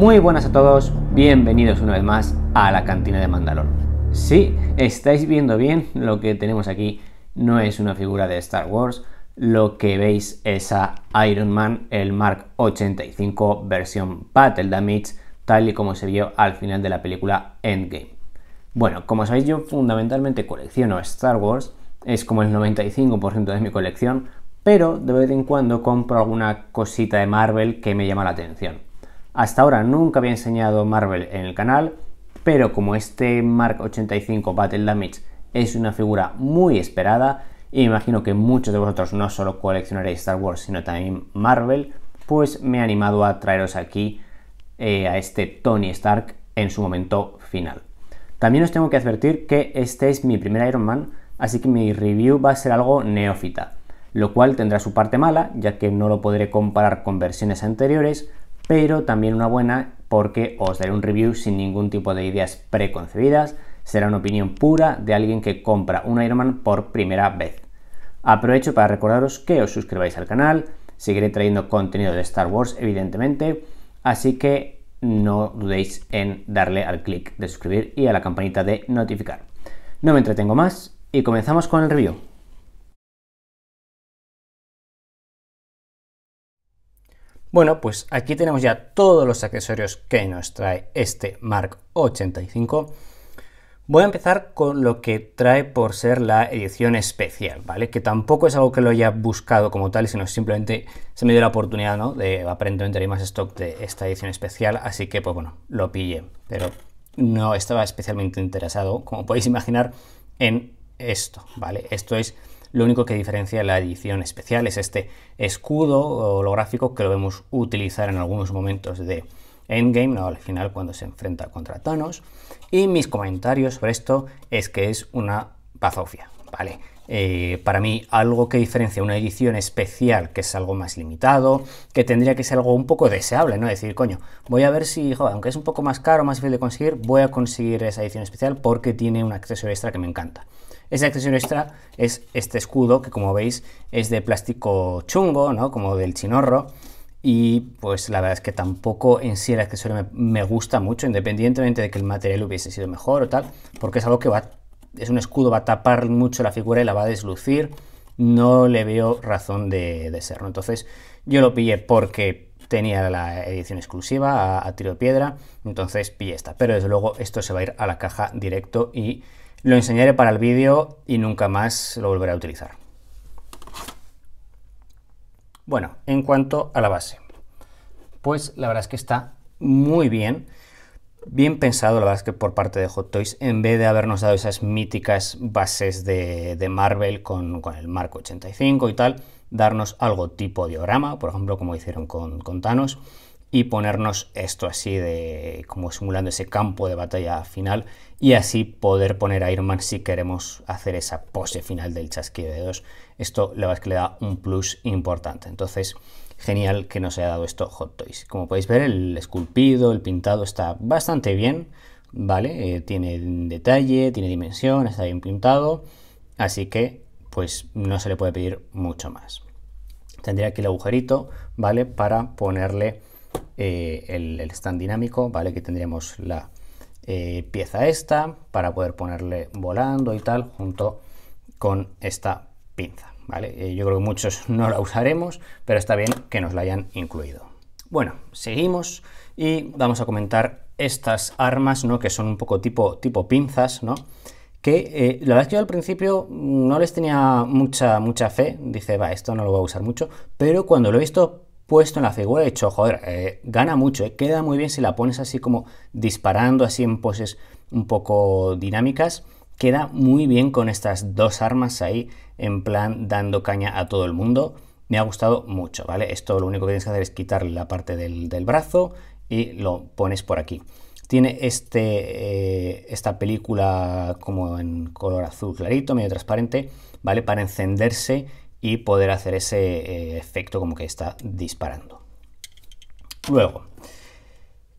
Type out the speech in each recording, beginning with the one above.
Muy buenas a todos, bienvenidos una vez más a la cantina de Mandalor. Si estáis viendo bien, lo que tenemos aquí no es una figura de Star Wars, lo que veis es a Iron Man, el Mark 85 versión Battle Damage, tal y como se vio al final de la película Endgame. Bueno, como sabéis yo fundamentalmente colecciono Star Wars, es como el 95% de mi colección, pero de vez en cuando compro alguna cosita de Marvel que me llama la atención. Hasta ahora nunca había enseñado Marvel en el canal, pero como este Mark 85 Battle Damage es una figura muy esperada, y me imagino que muchos de vosotros no solo coleccionaréis Star Wars, sino también Marvel, pues me he animado a traeros aquí eh, a este Tony Stark en su momento final. También os tengo que advertir que este es mi primer Iron Man, así que mi review va a ser algo neófita, lo cual tendrá su parte mala, ya que no lo podré comparar con versiones anteriores, pero también una buena porque os daré un review sin ningún tipo de ideas preconcebidas, será una opinión pura de alguien que compra un Man por primera vez. Aprovecho para recordaros que os suscribáis al canal, seguiré trayendo contenido de Star Wars evidentemente, así que no dudéis en darle al clic de suscribir y a la campanita de notificar. No me entretengo más y comenzamos con el review. Bueno, pues aquí tenemos ya todos los accesorios que nos trae este Mark 85. Voy a empezar con lo que trae por ser la edición especial, ¿vale? Que tampoco es algo que lo haya buscado como tal, sino simplemente se me dio la oportunidad, ¿no? De aparentemente hay más stock de esta edición especial, así que pues bueno, lo pillé, pero no estaba especialmente interesado, como podéis imaginar, en esto, ¿vale? Esto es lo único que diferencia la edición especial es este escudo holográfico que lo vemos utilizar en algunos momentos de Endgame, no, al final cuando se enfrenta contra Thanos. Y mis comentarios sobre esto es que es una bazofia, ¿vale? Eh, para mí algo que diferencia una edición especial, que es algo más limitado, que tendría que ser algo un poco deseable, ¿no? Decir, coño, voy a ver si, joder, aunque es un poco más caro, más difícil de conseguir, voy a conseguir esa edición especial porque tiene un acceso extra que me encanta. Esa accesorio extra es este escudo que como veis es de plástico chungo, ¿no? Como del chinorro. Y pues la verdad es que tampoco en sí el accesorio me, gusta mucho, independientemente de que el material hubiese sido mejor o tal, porque es algo que va, es un escudo, va a tapar mucho la figura y la va a deslucir. No le veo razón de, serlo. Entonces yo lo pillé porque tenía la edición exclusiva a, a, tiro de piedra, entonces pillé esta. Pero desde luego esto se va a ir a la caja directo y lo enseñaré para el vídeo y nunca más lo volveré a utilizar. Bueno, en cuanto a la base, pues la verdad es que está muy bien, bien pensado la verdad es que por parte de Hot Toys, en vez de habernos dado esas míticas bases de, Marvel con, el marco 85 y tal, darnos algo tipo diorama, por ejemplo, como hicieron con, con Thanos, y ponernos esto así de como simulando ese campo de batalla final y así poder poner a Iron si queremos hacer esa pose final del chasquido de dos. Esto la verdad es que le da un plus importante. Entonces, genial que nos haya dado esto Hot Toys. Como podéis ver, el esculpido, el pintado está bastante bien, ¿vale? Eh, tiene detalle, tiene dimensión, está bien pintado, así que pues no se le puede pedir mucho más. Tendría aquí el agujerito, ¿vale? Para ponerle eh, el, stand dinámico, ¿vale? que tendríamos la eh, pieza esta para poder ponerle volando y tal junto con esta pinza, ¿vale? Eh, yo creo que muchos no la usaremos, pero está bien que nos la hayan incluido. Bueno, seguimos y vamos a comentar estas armas, ¿no? Que son un poco tipo, tipo pinzas, ¿no? que la verdad es que yo al principio no les tenía mucha, mucha fe, dice, va, esto no lo voy a usar mucho, pero cuando lo he visto puesto en la figura de hecho joder, eh, gana mucho, eh, queda muy bien si la pones así como disparando, así en poses un poco dinámicas. Queda muy bien con estas dos armas ahí, en plan dando caña a todo el mundo. Me ha gustado mucho, ¿vale? Esto lo único que tienes que hacer es quitarle la parte del, brazo y lo pones por aquí. Tiene este, eh, esta película como en color azul clarito, medio transparente, ¿vale? Para encenderse y poder hacer ese eh, efecto como que está disparando. Luego,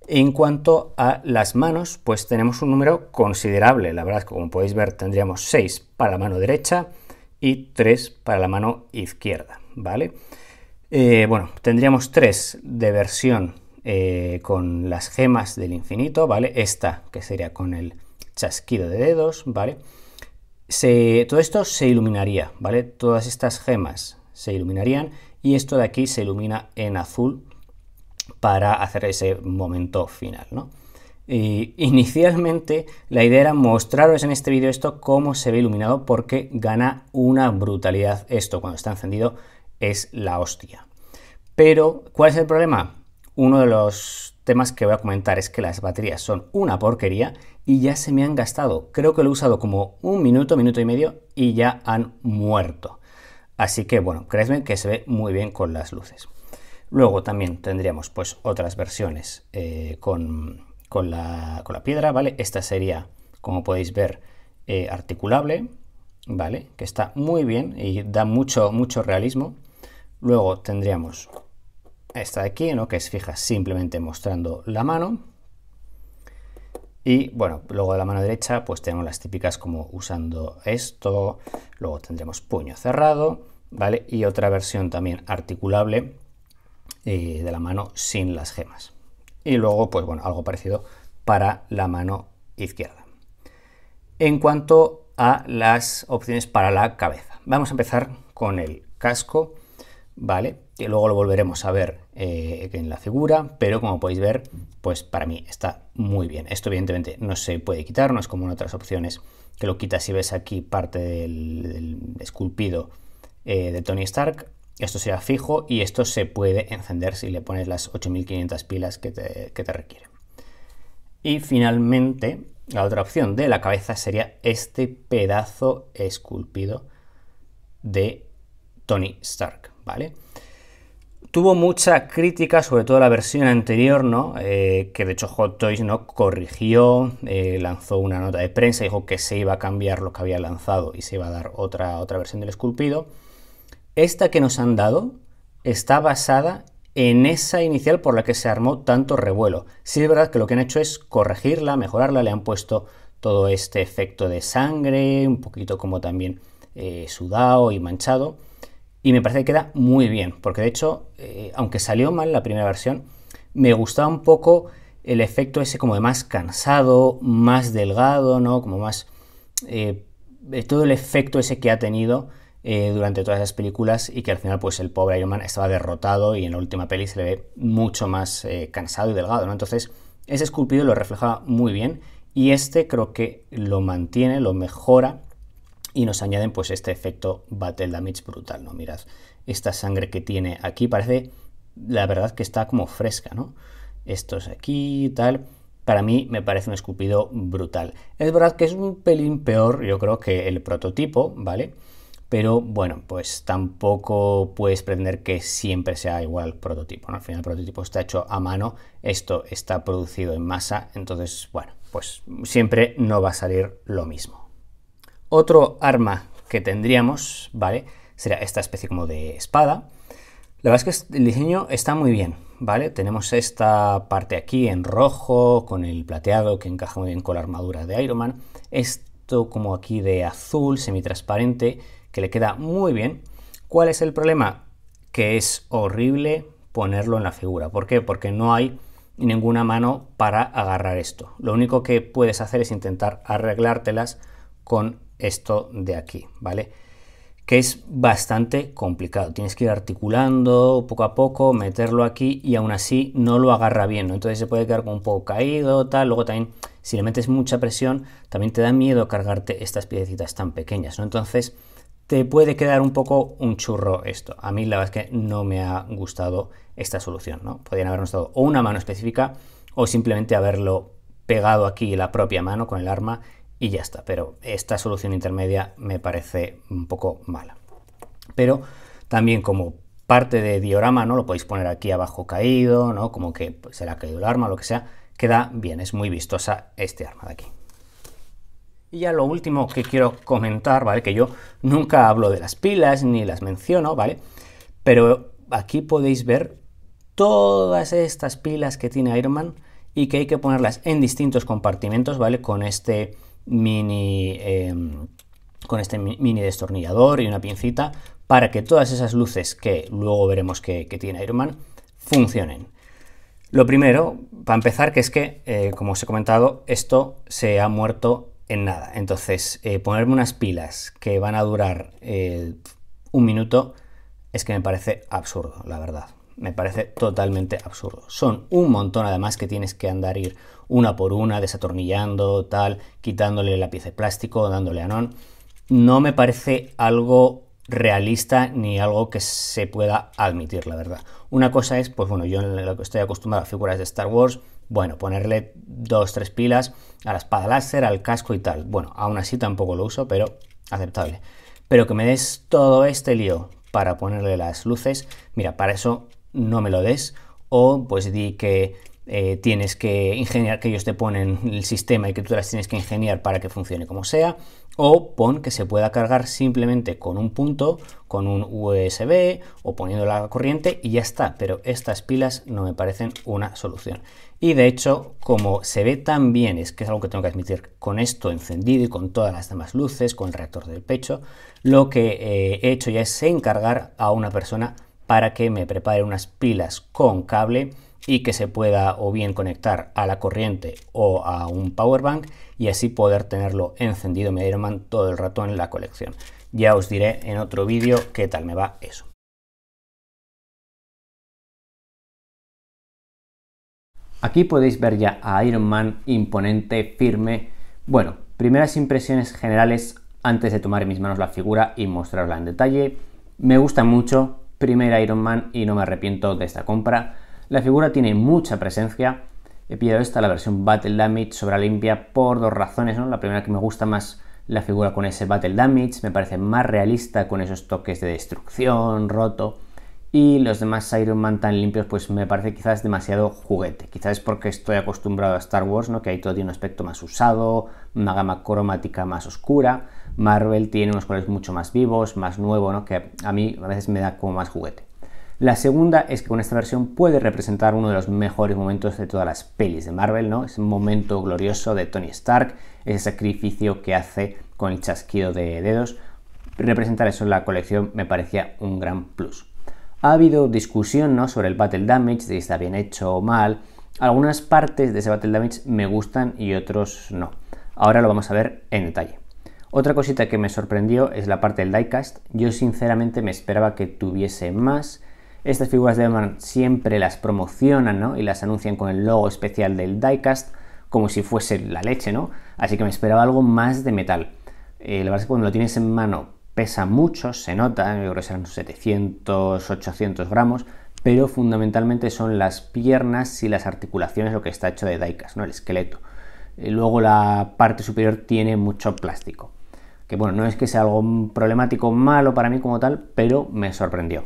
en cuanto a las manos, pues tenemos un número considerable. La verdad, como podéis ver, tendríamos 6 para la mano derecha y 3 para la mano izquierda, ¿vale? Eh, bueno, tendríamos 3 de versión eh, con las gemas del infinito, ¿vale? Esta que sería con el chasquido de dedos, ¿vale? todo esto se iluminaría, ¿vale? Todas estas gemas se iluminarían y esto de aquí se ilumina en azul para hacer ese momento final, ¿no? inicialmente la idea era mostraros en este vídeo esto cómo se ve iluminado porque gana una brutalidad esto cuando está encendido es la hostia. Pero ¿cuál es el problema? Uno de los temas que voy a comentar es que las baterías son una porquería y ya se me han gastado. Creo que lo he usado como un minuto, minuto y medio y ya han muerto. Así que bueno, creedme que se ve muy bien con las luces. Luego también tendríamos pues otras versiones eh, con, con, la, con, la, piedra, ¿vale? Esta sería, como podéis ver, eh, articulable, ¿vale? Que está muy bien y da mucho, mucho realismo. Luego tendríamos esta de aquí, ¿no? que es fija simplemente mostrando la mano. Y bueno, luego de la mano derecha pues tenemos las típicas como usando esto, luego tendremos puño cerrado, ¿vale? Y otra versión también articulable eh, de la mano sin las gemas. Y luego pues bueno, algo parecido para la mano izquierda. En cuanto a las opciones para la cabeza, vamos a empezar con el casco ¿vale? Que luego lo volveremos a ver eh, en la figura, pero como podéis ver, pues para mí está muy bien. Esto evidentemente no se puede quitar, no es como en otras opciones que lo quitas si ves aquí parte del, esculpido eh, de Tony Stark. Esto será fijo y esto se puede encender si le pones las 8500 pilas que te requieren. Y finalmente, la otra opción de la cabeza sería este pedazo esculpido de Tony Stark. Tuvo mucha crítica, sobre todo la versión anterior, ¿no? Eh, que de hecho Hot Toys ¿no? corrigió, eh, lanzó una nota de prensa, dijo que se iba a cambiar lo que había lanzado y se iba a dar otra, otra versión del esculpido. Esta que nos han dado está basada en esa inicial por la que se armó tanto revuelo. Sí es verdad que lo que han hecho es corregirla, mejorarla, le han puesto todo este efecto de sangre, un poquito como también eh, sudado y manchado y me parece que queda muy bien, porque de hecho, eh, aunque salió mal la primera versión, me gustaba un poco el efecto ese como de más cansado, más delgado, ¿no? Como más... Eh, eh, todo el efecto ese que ha tenido durante todas las películas y que al final pues el pobre Iron Man estaba derrotado y en la última peli se le ve mucho más cansado y delgado, ¿no? Entonces, ese esculpido lo refleja muy bien y este creo que lo mantiene, lo mejora y nos añaden pues este efecto Battle Damage brutal, ¿no? Mirad, esta sangre que tiene aquí parece, la verdad que está como fresca, ¿no? Esto es aquí y tal. Para mí me parece un escupido brutal. Es verdad que es un pelín peor, yo creo, que el prototipo, ¿vale? Pero bueno, pues tampoco puedes pretender que siempre sea igual prototipo. Al final el prototipo está hecho a mano, esto está producido en masa, entonces, bueno, pues siempre no va a salir lo mismo. Otro arma que tendríamos, ¿vale? Será esta especie como de espada. La verdad es que el diseño está muy bien, ¿vale? Tenemos esta parte aquí en rojo, con el plateado que encaja muy bien con la armadura de Iron Man. Esto como aquí de azul, semitransparente, que le queda muy bien. ¿Cuál es el problema? Que es horrible ponerlo en la figura. ¿Por qué? Porque no hay ninguna mano para agarrar esto. Lo único que puedes hacer es intentar arreglártelas con esto de aquí, ¿vale? Que es bastante complicado. Tienes que ir articulando poco a poco, meterlo aquí y aún así no lo agarra bien, ¿no? Entonces se puede quedar como un poco caído, tal. Luego también, si le metes mucha presión, también te da miedo cargarte estas piedecitas tan pequeñas, ¿no? Entonces te puede quedar un poco un churro esto. A mí la verdad es que no me ha gustado esta solución, ¿no? Podrían habernos dado o una mano específica o simplemente haberlo pegado aquí la propia mano con el arma y ya está. Pero esta solución intermedia me parece un poco mala. Pero también como parte de diorama, ¿no? Lo podéis poner aquí abajo caído, ¿no? Como que se le ha caído el arma, lo que sea. Queda bien, es muy vistosa este arma de aquí. Y ya lo último que quiero comentar, ¿vale? Que yo nunca hablo de las pilas ni las menciono, ¿vale? Pero aquí podéis ver todas estas pilas que tiene Iron Man y que hay que ponerlas en distintos compartimentos, ¿vale? Con este mini... Eh, con este mini destornillador y una pincita para que todas esas luces que luego veremos que, tiene Iron funcionen. Lo primero, para empezar, que es que, eh, como os he comentado, esto se ha muerto en nada. Entonces, eh, ponerme unas pilas que van a durar un minuto es que me parece absurdo, la verdad me parece totalmente absurdo. Son un montón además que tienes que andar ir una por una, desatornillando, tal, quitándole la pieza de plástico, dándole a non. No me parece algo realista ni algo que se pueda admitir, la verdad. Una cosa es, pues bueno, yo en lo que estoy acostumbrado a figuras de Star Wars, bueno, ponerle dos, tres pilas a la espada láser, al casco y tal. Bueno, aún así tampoco lo uso, pero aceptable. Pero que me des todo este lío para ponerle las luces, mira, para eso no me lo des, o pues di que eh, tienes que ingeniar, que ellos te ponen el sistema y que tú las tienes que ingeniar para que funcione como sea, o pon que se pueda cargar simplemente con un punto, con un USB o poniendo la corriente y ya está, pero estas pilas no me parecen una solución. Y de hecho, como se ve tan bien, es que es algo que tengo que admitir, con esto encendido y con todas las demás luces, con el reactor del pecho, lo que eh, he hecho ya es encargar a una persona para que me prepare unas pilas con cable y que se pueda o bien conectar a la corriente o a un power bank y así poder tenerlo encendido mi Iron todo el rato en la colección. Ya os diré en otro vídeo qué tal me va eso. Aquí podéis ver ya a Iron Man imponente, firme. Bueno, primeras impresiones generales antes de tomar en mis manos la figura y mostrarla en detalle. Me gusta mucho, Primera Iron Man y no me arrepiento de esta compra. La figura tiene mucha presencia. He pillado esta, la versión Battle Damage sobre limpia, por dos razones. ¿no? La primera que me gusta más la figura con ese Battle Damage, me parece más realista con esos toques de destrucción, roto. Y los demás Iron Man tan limpios, pues me parece quizás demasiado juguete. Quizás es porque estoy acostumbrado a Star Wars, ¿no? que ahí todo tiene un aspecto más usado, una gama cromática más oscura Marvel tiene unos colores mucho más vivos, más nuevos, que a mí a veces me da como más juguete. La segunda es que con esta versión puede representar uno de los mejores momentos de todas las pelis de Marvel, ¿no? Es un momento glorioso de Tony Stark, ese sacrificio que hace con el chasquido de dedos. Representar eso en la colección me parecía un gran plus. Ha habido discusión ¿no? sobre el Battle Damage, si está bien hecho o mal. Algunas partes de ese Battle Damage me gustan y otros no. Ahora lo vamos a ver en detalle. Otra cosita que me sorprendió es la parte del diecast. Yo sinceramente me esperaba que tuviese más. Estas figuras de Batman siempre las promocionan y las anuncian con el logo especial del diecast como si fuese la leche, ¿no? Así que me esperaba algo más de metal. Eh, la verdad es que cuando lo tienes en mano pesa mucho, se nota, yo creo que serán 700, 800 gramos, pero fundamentalmente son las piernas y las articulaciones lo que está hecho de diecast, ¿no? El esqueleto. Eh, luego la parte superior tiene mucho plástico que bueno, no es que sea algo problemático malo para mí como tal, pero me sorprendió.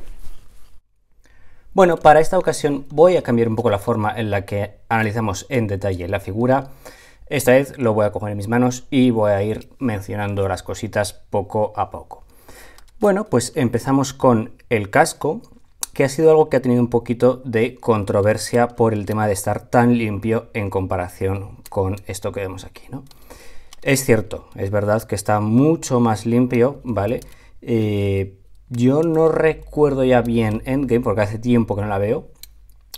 Bueno, para esta ocasión voy a cambiar un poco la forma en la que analizamos en detalle la figura. Esta vez lo voy a coger en mis manos y voy a ir mencionando las cositas poco a poco. Bueno, pues empezamos con el casco, que ha sido algo que ha tenido un poquito de controversia por el tema de estar tan limpio en comparación con esto que vemos aquí. ¿no? Es cierto, es verdad que está mucho más limpio, ¿vale? Eh, yo no recuerdo ya bien Endgame porque hace tiempo que no la veo,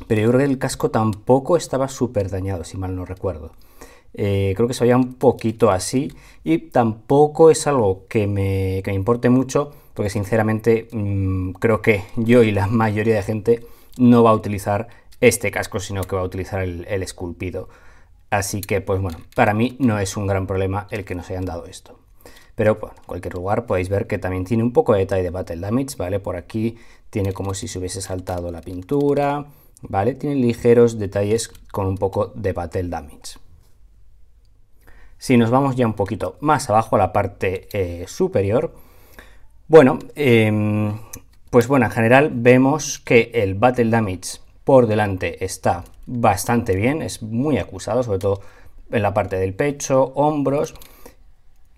pero yo creo que el casco tampoco estaba súper dañado, si mal no recuerdo. Eh, creo que se veía un poquito así y tampoco es algo que me, importe mucho porque sinceramente mm, creo que yo y la mayoría de gente no va a utilizar este casco, sino que va a utilizar el esculpido. Así que, pues bueno, para mí no es un gran problema el que nos hayan dado esto. Pero bueno, en cualquier lugar podéis ver que también tiene un poco de detalle de Battle Damage, ¿vale? Por aquí tiene como si se hubiese saltado la pintura, ¿vale? Tiene ligeros detalles con un poco de Battle Damage. Si nos vamos ya un poquito más abajo a la parte eh, superior, bueno, em, pues bueno, en general vemos que el Battle Damage por delante está bastante bien, es muy acusado, sobre todo en la parte del pecho, hombros.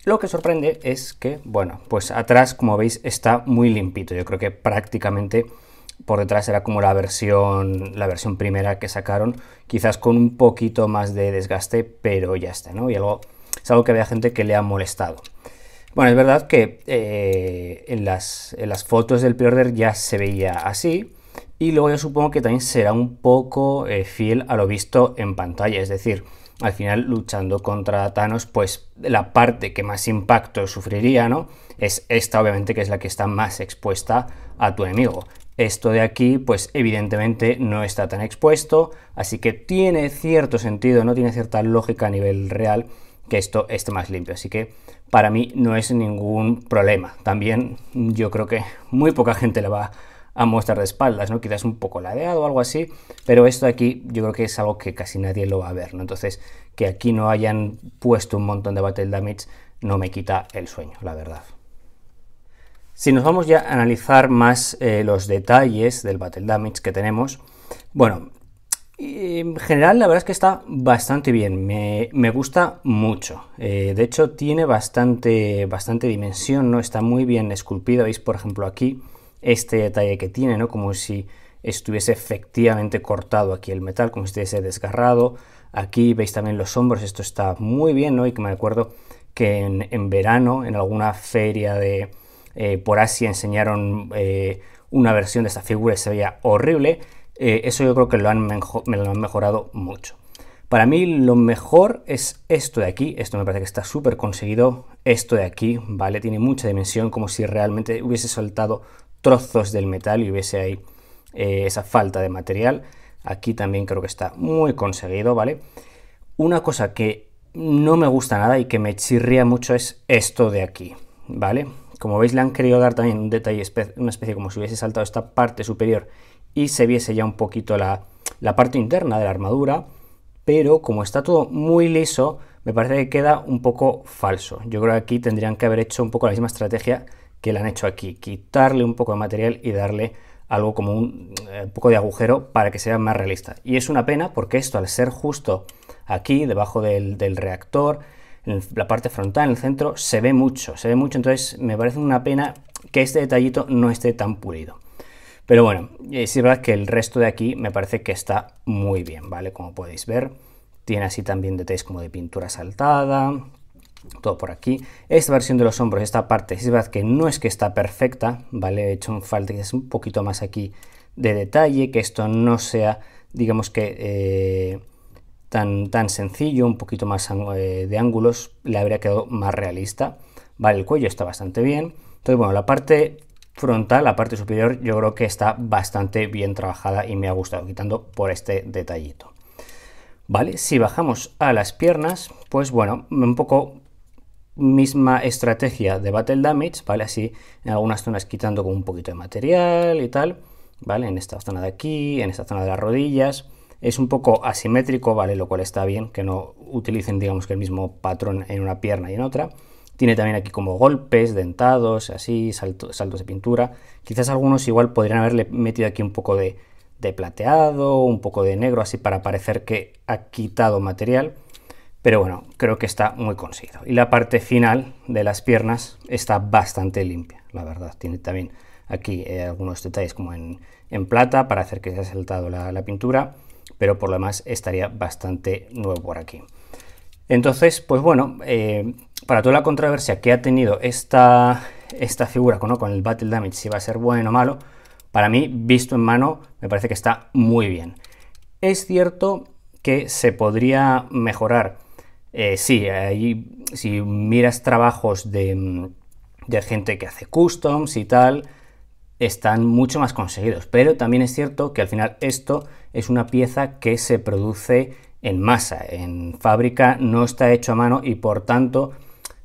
Lo que sorprende es que, bueno, pues atrás, como veis, está muy limpito. Yo creo que prácticamente por detrás era como la versión, la versión primera que sacaron, quizás con un poquito más de desgaste, pero ya está, ¿no? Y algo, es algo que había gente que le ha molestado. Bueno, es verdad que eh, en, las, las fotos del pre ya se veía así, y luego yo supongo que también será un poco eh, fiel a lo visto en pantalla, es decir, al final luchando contra Thanos, pues la parte que más impacto sufriría, ¿no? Es esta, obviamente, que es la que está más expuesta a tu enemigo. Esto de aquí, pues evidentemente no está tan expuesto, así que tiene cierto sentido, no tiene cierta lógica a nivel real que esto esté más limpio. Así que para mí no es ningún problema. También yo creo que muy poca gente le va a a espaldas, ¿no? Quizás un poco ladeado o algo así, pero esto de aquí yo creo que es algo que casi nadie lo va a ver, ¿no? Entonces, que aquí no hayan puesto un montón de battle damage no me quita el sueño, la verdad. Si nos vamos ya a analizar más eh, los detalles del battle damage que tenemos, bueno, eh, en general la verdad es que está bastante bien, me, gusta mucho. Eh, de hecho tiene bastante, bastante dimensión, ¿no? está muy bien esculpido, veis por ejemplo aquí, este detalle que tiene, ¿no? Como si estuviese efectivamente cortado aquí el metal, como si estuviese desgarrado. Aquí veis también los hombros, esto está muy bien, ¿no? Y que me acuerdo que en, verano, en alguna feria de eh, por Asia, enseñaron eh, una versión de esta figura y se veía horrible. Eh, eso yo creo que lo han, me lo han mejorado mucho. Para mí lo mejor es esto de aquí, esto me parece que está súper conseguido, esto de aquí, ¿vale? Tiene mucha dimensión, como si realmente hubiese soltado trozos del metal y hubiese ahí eh, esa falta de material. Aquí también creo que está muy conseguido, ¿vale? Una cosa que no me gusta nada y que me chirría mucho es esto de aquí, ¿vale? Como veis le han querido dar también un detalle, una especie como si hubiese saltado esta parte superior y se viese ya un poquito la, la parte interna de la armadura, pero como está todo muy liso, me parece que queda un poco falso. Yo creo que aquí tendrían que haber hecho un poco la misma estrategia que le han hecho aquí, quitarle un poco de material y darle algo como eh, un, poco de agujero para que sea más realista. Y es una pena porque esto al ser justo aquí, debajo del, del reactor, en la parte frontal, en el centro, se ve mucho, se ve mucho, entonces me parece una pena que este detallito no esté tan pulido. Pero bueno, eh, es verdad que el resto de aquí me parece que está muy bien, ¿vale? Como podéis ver, tiene así también detalles como de pintura saltada, todo por aquí. Esta versión de los hombros, esta parte, es verdad que no es que está perfecta, ¿vale? He hecho un falta que es un poquito más aquí de detalle, que esto no sea, digamos que, eh, tan, tan sencillo, un poquito más eh, de ángulos, le habría quedado más realista. Vale, el cuello está bastante bien. Entonces, bueno, la parte frontal, la parte superior, yo creo que está bastante bien trabajada y me ha gustado, quitando por este detallito. Vale, si bajamos a las piernas, pues bueno, un poco misma estrategia de Battle Damage, ¿vale? Así en algunas zonas quitando como un poquito de material y tal, ¿vale? En esta zona de aquí, en esta zona de las rodillas. Es un poco asimétrico, ¿vale? Lo cual está bien, que no utilicen, digamos, que el mismo patrón en una pierna y en otra. Tiene también aquí como golpes, dentados, así, saltos de pintura. Quizás algunos igual podrían haberle metido aquí un poco de, de plateado, un poco de negro, así para parecer que ha quitado material pero bueno, creo que está muy conseguido. Y la parte final de las piernas está bastante limpia, la verdad. Tiene también aquí eh, algunos detalles como en, plata para hacer que se haya saltado la, pintura, pero por lo demás estaría bastante nuevo por aquí. Entonces, pues bueno, eh, para toda la controversia que ha tenido esta, esta figura con el Battle Damage, si va a ser bueno o malo, para mí, visto en mano, me parece que está muy bien. Es cierto que se podría mejorar eh, sí, si miras trabajos de, mm, de gente que hace customs y tal, están mucho más conseguidos. Pero también es cierto que al final esto es una pieza que se produce en masa, en fábrica, no está hecho a mano y por tanto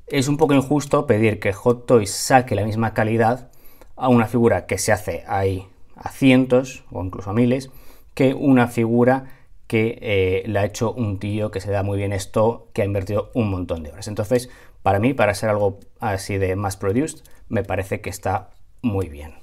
es un poco injusto pedir que Hot Toys saque la misma calidad a una figura que se hace ahí a cientos o incluso a miles que una figura que eh, le ha hecho un tío que se da muy bien esto, que ha invertido un montón de horas. Entonces, para mí, para ser algo así de más produced, me parece que está muy bien.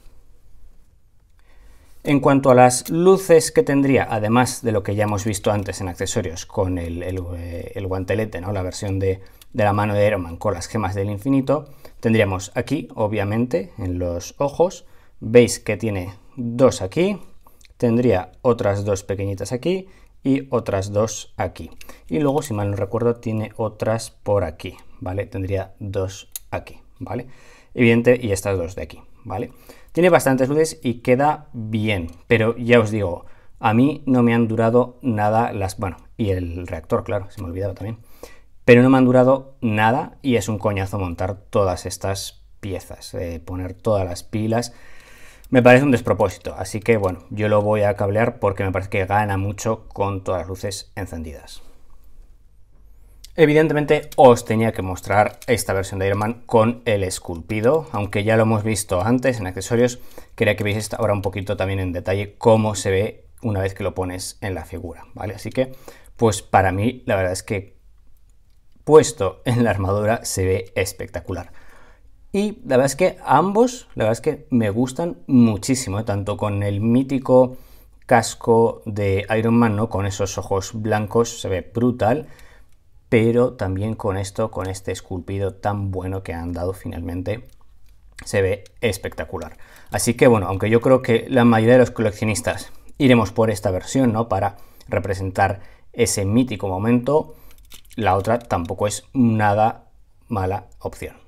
En cuanto a las luces que tendría, además de lo que ya hemos visto antes en accesorios con el, eh, guantelete, ¿no? la versión de, la mano de Iron con las gemas del infinito, tendríamos aquí, obviamente, en los ojos, veis que tiene dos aquí, tendría otras dos pequeñitas aquí y otras dos aquí. Y luego, si mal no recuerdo, tiene otras por aquí, ¿vale? Tendría dos aquí, ¿vale? Evidente, y estas dos de aquí, ¿vale? Tiene bastantes luces y queda bien, pero ya os digo, a mí no me han durado nada las... Bueno, y el reactor, claro, se me olvidaba también. Pero no me han durado nada y es un coñazo montar todas estas piezas, eh, poner todas las pilas, me parece un despropósito. Así que bueno, yo lo voy a cablear porque me parece que gana mucho con todas las luces encendidas. Evidentemente os tenía que mostrar esta versión de Iron Man con el esculpido, aunque ya lo hemos visto antes en accesorios, quería que veáis ahora un poquito también en detalle cómo se ve una vez que lo pones en la figura, ¿vale? Así que, pues para mí la verdad es que puesto en la armadura se ve espectacular. Y la verdad es que ambos, la verdad es que me gustan muchísimo, ¿eh? tanto con el mítico casco de Iron Man, ¿no? Con esos ojos blancos, se ve brutal, pero también con esto, con este esculpido tan bueno que han dado finalmente, se ve espectacular. Así que bueno, aunque yo creo que la mayoría de los coleccionistas iremos por esta versión, ¿no? Para representar ese mítico momento, la otra tampoco es nada mala opción.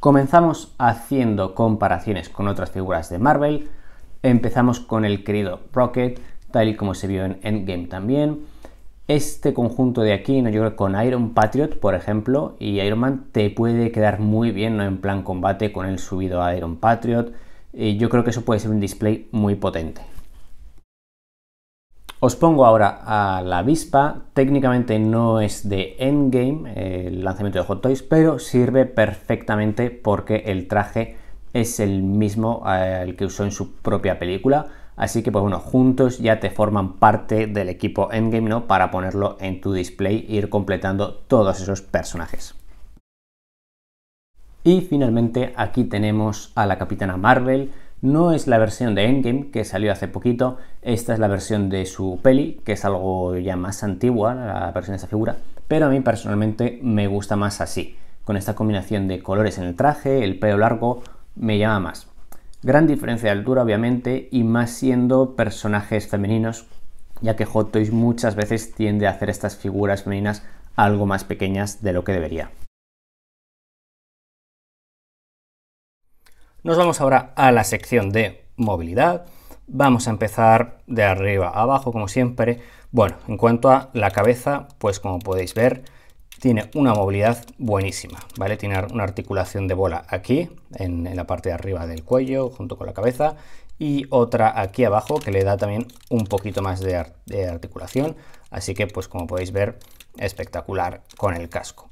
Comenzamos haciendo comparaciones con otras figuras de Marvel. Empezamos con el querido Rocket, tal y como se vio en Endgame también. Este conjunto de aquí, yo creo con Iron Patriot, por ejemplo, y Iron Man te puede quedar muy bien ¿no? en plan combate con el subido a Iron Patriot. yo creo que eso puede ser un display muy potente. Os pongo ahora a la avispa, técnicamente no es de endgame el lanzamiento de Hot Toys, pero sirve perfectamente porque el traje es el mismo al eh, que usó en su propia película, así que pues bueno, juntos ya te forman parte del equipo endgame, ¿no? Para ponerlo en tu display e ir completando todos esos personajes. Y finalmente aquí tenemos a la Capitana Marvel, no es la versión de Endgame que salió hace poquito, esta es la versión de su peli, que es algo ya más antigua, la versión de esa figura, pero a mí personalmente me gusta más así, con esta combinación de colores en el traje, el pelo largo, me llama más. Gran diferencia de altura, obviamente, y más siendo personajes femeninos, ya que Hot Toys muchas veces tiende a hacer estas figuras femeninas algo más pequeñas de lo que debería. Nos vamos ahora a la sección de movilidad. Vamos a empezar de arriba a abajo, como siempre. Bueno, en cuanto a la cabeza, pues como podéis ver, tiene una movilidad buenísima, ¿vale? Tiene una articulación de bola aquí, en, la parte de arriba del cuello, junto con la cabeza, y otra aquí abajo que le da también un poquito más de articulación, así que pues como podéis ver, espectacular con el casco.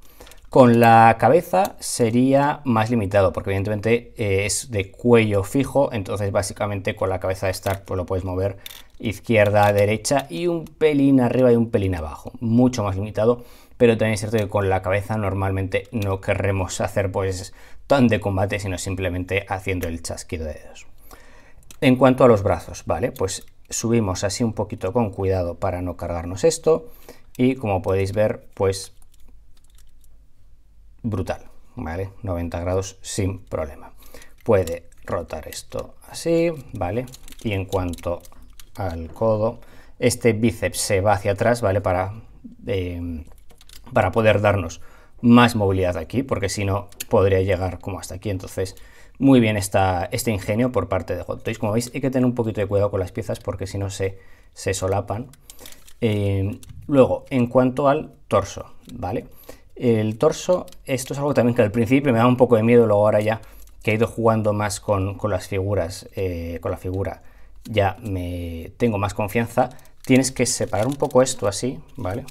Con la cabeza sería más limitado, porque evidentemente eh, es de cuello fijo, entonces básicamente con la cabeza de Stark pues lo puedes mover izquierda, derecha y un pelín arriba y un pelín abajo, mucho más limitado, pero también es cierto que con la cabeza normalmente no querremos hacer pues tan de combate, sino simplemente haciendo el chasquido de dedos. En cuanto a los brazos, vale, pues subimos así un poquito con cuidado para no cargarnos esto y como podéis ver, pues brutal, ¿vale? 90 grados sin problema. Puede rotar esto así, ¿vale? Y en cuanto al codo, este bíceps se va hacia atrás, ¿vale? Para, em, para poder darnos más movilidad aquí, porque si no podría llegar como hasta aquí. Entonces, muy bien está este ingenio por parte de Hot Como veis, hay que tener un poquito de cuidado con las piezas porque si no se, se solapan. Em, luego, en cuanto al torso, ¿vale? El torso, esto es algo también que al principio me da un poco de miedo, luego ahora ya que he ido jugando más con, las figuras, eh, con la figura, ya me tengo más confianza. Tienes que separar un poco esto así, ¿vale?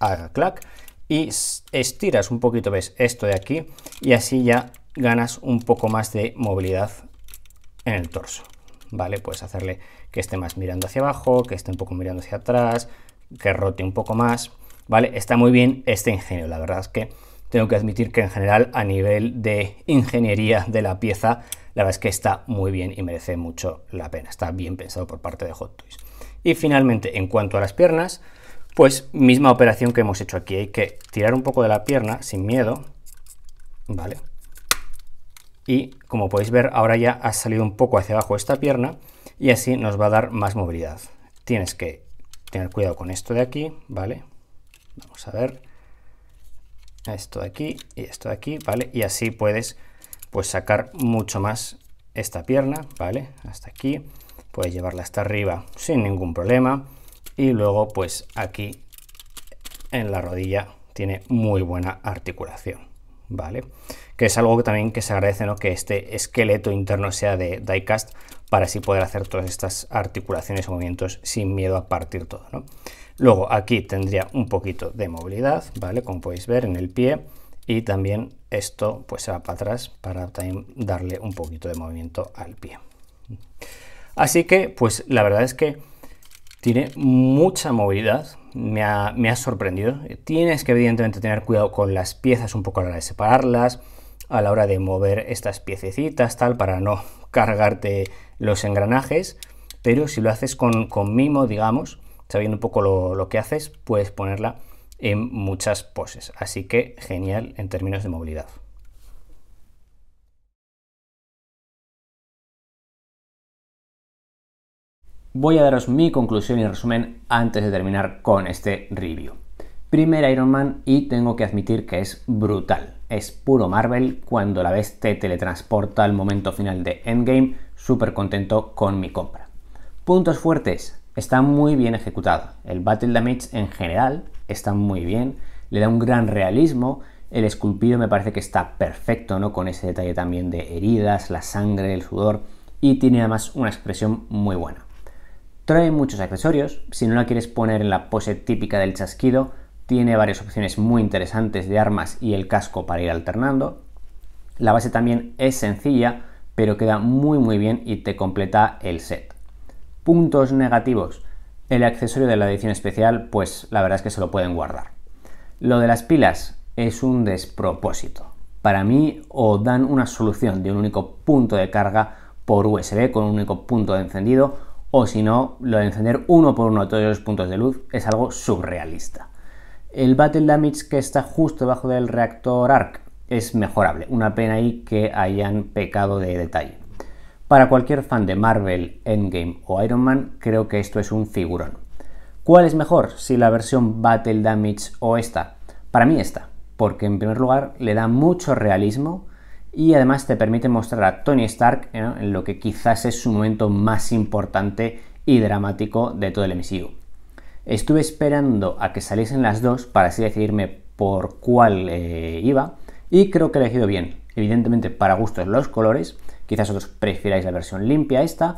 Haga clac y estiras un poquito, ves, esto de aquí y así ya ganas un poco más de movilidad en el torso, ¿vale? Puedes hacerle que esté más mirando hacia abajo, que esté un poco mirando hacia atrás, que rote un poco más, ¿vale? Está muy bien este ingenio, la verdad es que tengo que admitir que en general a nivel de ingeniería de la pieza, la verdad es que está muy bien y merece mucho la pena, está bien pensado por parte de Hot Toys. Y finalmente, en cuanto a las piernas, pues misma operación que hemos hecho aquí, hay que tirar un poco de la pierna sin miedo, ¿vale? Y como podéis ver, ahora ya ha salido un poco hacia abajo esta pierna y así nos va a dar más movilidad. Tienes que tener cuidado con esto de aquí, ¿vale? Vamos a ver esto de aquí y esto de aquí, ¿vale? Y así puedes pues sacar mucho más esta pierna, ¿vale? Hasta aquí, puedes llevarla hasta arriba sin ningún problema y luego pues aquí en la rodilla tiene muy buena articulación, ¿vale? Que es algo que también que se agradece, ¿no? Que este esqueleto interno sea de diecast para así poder hacer todas estas articulaciones o movimientos sin miedo a partir todo. ¿no? Luego aquí tendría un poquito de movilidad, ¿vale? Como podéis ver en el pie y también esto pues se va para atrás para también darle un poquito de movimiento al pie. Así que pues la verdad es que tiene mucha movilidad, me ha, me ha sorprendido. Tienes que evidentemente tener cuidado con las piezas un poco a la hora de separarlas, a la hora de mover estas piececitas tal para no cargarte los engranajes, pero si lo haces con, mimo, digamos, sabiendo un poco lo, lo que haces, puedes ponerla en muchas poses. Así que genial en términos de movilidad. voy a daros mi conclusión y resumen antes de terminar con este review. Primer Iron Man y tengo que admitir que es brutal. Es puro Marvel, cuando la ves te teletransporta al momento final de Endgame, súper contento con mi compra. Puntos fuertes. Está muy bien ejecutado. El Battle Damage en general está muy bien. Le da un gran realismo. El esculpido me parece que está perfecto, ¿no? Con ese detalle también de heridas, la sangre, el sudor. Y tiene además una expresión muy buena. Trae muchos accesorios. Si no la quieres poner en la pose típica del chasquido, tiene varias opciones muy interesantes de armas y el casco para ir alternando. La base también es sencilla, pero queda muy muy bien y te completa el set. Puntos negativos. El accesorio de la edición especial, pues la verdad es que se lo pueden guardar. Lo de las pilas es un despropósito. Para mí, o dan una solución de un único punto de carga por USB con un único punto de encendido, o si no, lo de encender uno por uno todos los puntos de luz es algo surrealista. El Battle Damage que está justo debajo del reactor ARC es mejorable. Una pena ahí que hayan pecado de detalle. Para cualquier fan de Marvel, Endgame o Iron Man, creo que esto es un figurón. ¿Cuál es mejor? Si la versión Battle Damage o esta. Para mí esta, porque en primer lugar le da mucho realismo y además te permite mostrar a Tony Stark en lo que quizás es su momento más importante y dramático de todo el MCU. Estuve esperando a que saliesen las dos para así decidirme por cuál eh, iba, y creo que he elegido bien. Evidentemente, para gustos los colores, quizás otros prefiráis la versión limpia esta.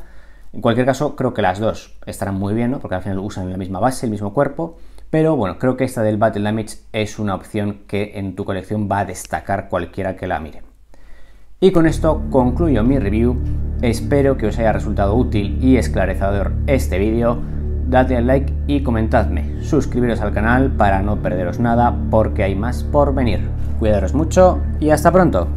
En cualquier caso, creo que las dos estarán muy bien, ¿no? porque al final usan la misma base, el mismo cuerpo. Pero bueno, creo que esta del Battle Damage es una opción que en tu colección va a destacar cualquiera que la mire. Y con esto concluyo mi review. Espero que os haya resultado útil y esclarecedor este vídeo dadle al like y comentadme. Suscribiros al canal para no perderos nada porque hay más por venir. Cuidaros mucho y hasta pronto.